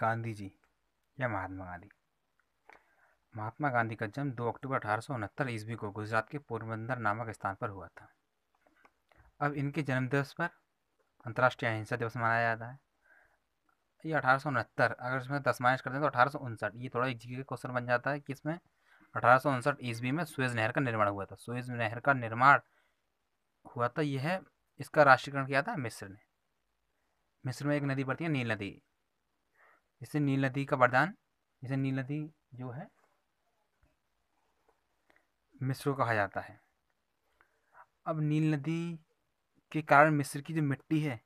गांधी जी या महात्मा गांधी महात्मा गांधी का जन्म 2 अक्टूबर अठारह ईस्वी को गुजरात के पोरबंदर नामक स्थान पर हुआ था अब इनके जन्मदिवस पर अंतर्राष्ट्रीय अहिंसा दिवस मनाया जाता है ये अठारह अगर इसमें दस माइनस कर दें तो अठारह ये थोड़ा एक जी का क्वेश्चन बन जाता है कि इसमें अठारह ईस्वी में स्वेज नहर का निर्माण हुआ था स्वेज नहर का निर्माण हुआ था यह इसका राष्ट्रीयकरण किया था मिस्र ने मिस्र में एक नदी पड़ती है नील नदी इसे नील नदी का वरदान इसे नील नदी जो है मिस्र कहा जाता है अब नील नदी के कारण मिस्र की जो मिट्टी है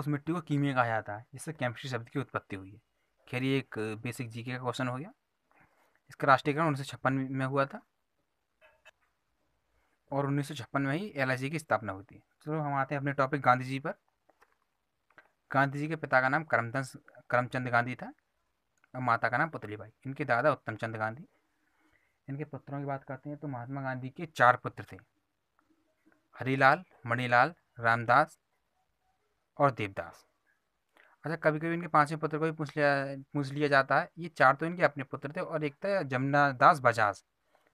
उस मिट्टी को कीमिया कहा जाता है जिससे केमिस्ट्री शब्द की उत्पत्ति हुई है खैर ये एक बेसिक जीके का क्वेश्चन हो गया इसका राष्ट्रीयकरण उन्नीस सौ छप्पन में हुआ था और उन्नीस सौ छप्पन में ही एल की स्थापना हुई थी चलो हम आते हैं अपने टॉपिक गांधी जी पर गांधी जी के पिता का नाम करमचंद करमचंद गांधी था और माता का नाम पुतली बाई इनके दादा उत्तम चंद गांधी इनके पुत्रों की बात करते हैं तो महात्मा गांधी के चार पुत्र थे हरिलाल मणिलाल रामदास और देवदास अच्छा कभी कभी इनके पांचवें पुत्र को भी पूछ लिया पूछ लिया जाता है ये चार तो इनके अपने पुत्र थे और एक था तो जमुना दास बजाज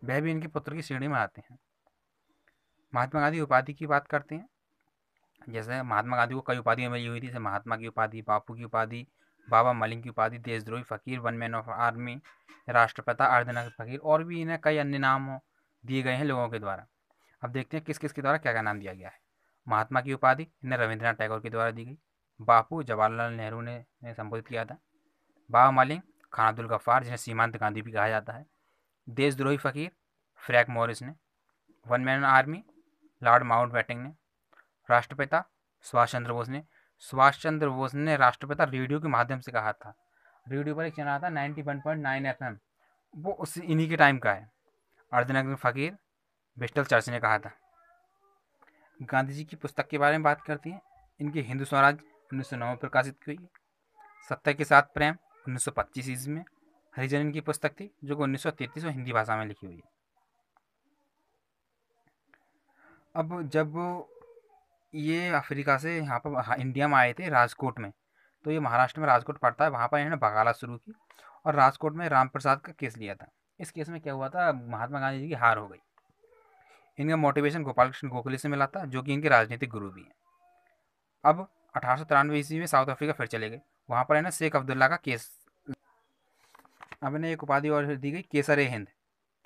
वह भी इनके पुत्र की श्रेणी में आते हैं महात्मा गांधी उपाधि की बात करते हैं जैसे महात्मा गांधी को कई उपाधियाँ मिली हुई थी जैसे महात्मा की उपाधि बापू की उपाधि बाबा मलिंग की उपाधि देशद्रोही फ़कीर वन मैन ऑफ आर्मी राष्ट्रपिता आर्दना फ़कीर और भी इन्हें कई अन्य नाम दिए गए हैं लोगों के द्वारा अब देखते हैं किस किस के द्वारा क्या क्या नाम दिया गया है महात्मा की उपाधि इन्हें रविंद्रनाथ टैगोर के द्वारा दी गई बापू जवाहरलाल नेहरू ने, ने संबोधित किया था बाबा मालिंग खान अब्दुल गफ्फार जिन्हें सीमांत गांधी भी कहा जाता है देशद्रोही फ़कीर फ्रैक मॉरिस ने one man army Lord Mountbatten ने राष्ट्रपिता सुभाष चंद्र बोस ने सुभाष चंद्र बोस ने राष्ट्रपिता रेडियो के माध्यम से कहा था रेडियो पर एक चैनल था ninety one point nine F M वो उस इन्हीं के टाइम का है अर्जुन फ़कीर बिस्टल चर्च ने कहा था गांधी जी की पुस्तक के बारे में बात करती हैं इनकी हिंदू स्वराज उन्नीस सौ नौ में प्रकाशित हुई सत्य के साथ प्रेम उन्नीस सौ पच्चीस ईस्वी में हरिजन इनकी पुस्तक थी जो कि उन्नीस सौ तैतीस में हिंदी भाषा में लिखी हुई है अब जब ये अफ्रीका से यहाँ पर इंडिया में आए थे राजकोट में तो ये महाराष्ट्र में राजकोट पड़ता है वहाँ पर इन्होंने बगाला शुरू की और राजकोट में राम प्रसाद का केस लिया था इस केस में क्या हुआ था महात्मा गांधी जी की हार हो गई इनका मोटिवेशन गोपाल कृष्ण गोखले से मिला था जो कि इनके राजनीतिक गुरु भी हैं अब अठारह ईस्वी में साउथ अफ्रीका फिर चले गए वहाँ पर है ना शेख अब्दुल्ला का केस अब इन्हें एक उपाधि और दी गई केसर हिंद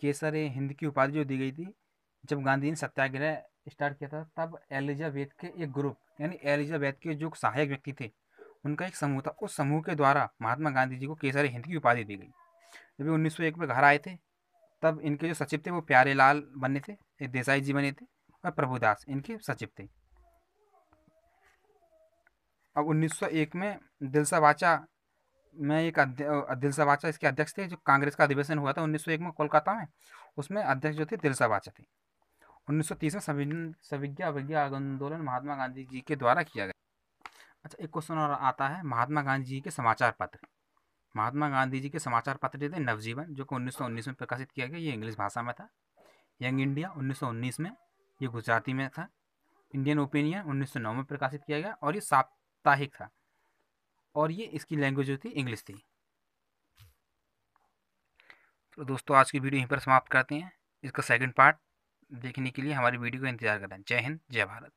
केसर हिंद की उपाधि जो दी गई थी जब गांधी ने सत्याग्रह स्टार्ट किया था तब एलिजाबेथ के एक ग्रुप यानी एलिजाबेथ के जो सहायक व्यक्ति थे उनका एक समूह था उस समूह के द्वारा महात्मा गांधी जी को केसरी हिंद की उपाधि दी गई जब उन्नीस में घर आए थे तब इनके जो सचिव थे वो प्यारे लाल बने थे एक देसाई जी बने थे और प्रभुदास इनके सचिव थे अब 1901 में दिलसा में एक दिलसा इसके अध्यक्ष थे जो कांग्रेस का अधिवेशन हुआ था 1901 में कोलकाता में उसमें अध्यक्ष जो थे दिलसा बाचा थे उन्नीस सौ तीस में सविज्ञा अवज्ञा आंदोलन महात्मा गांधी जी के द्वारा किया गया अच्छा एक क्वेश्चन और आता है महात्मा गांधी जी के समाचार पत्र महात्मा गांधी जी के समाचार पत्र थे नवजीवन जो कि 1919 में प्रकाशित किया गया ये इंग्लिश भाषा में था यंग इंडिया 1919 में ये गुजराती में था इंडियन ओपिनियन उन्नीस में प्रकाशित किया गया और ये साप्ताहिक था और ये इसकी लैंग्वेज जो थी इंग्लिश थी तो दोस्तों आज की वीडियो यहीं पर समाप्त करते हैं इसका सेकंड पार्ट देखने के लिए हमारी वीडियो का इंतजार करें जय हिंद जय भारत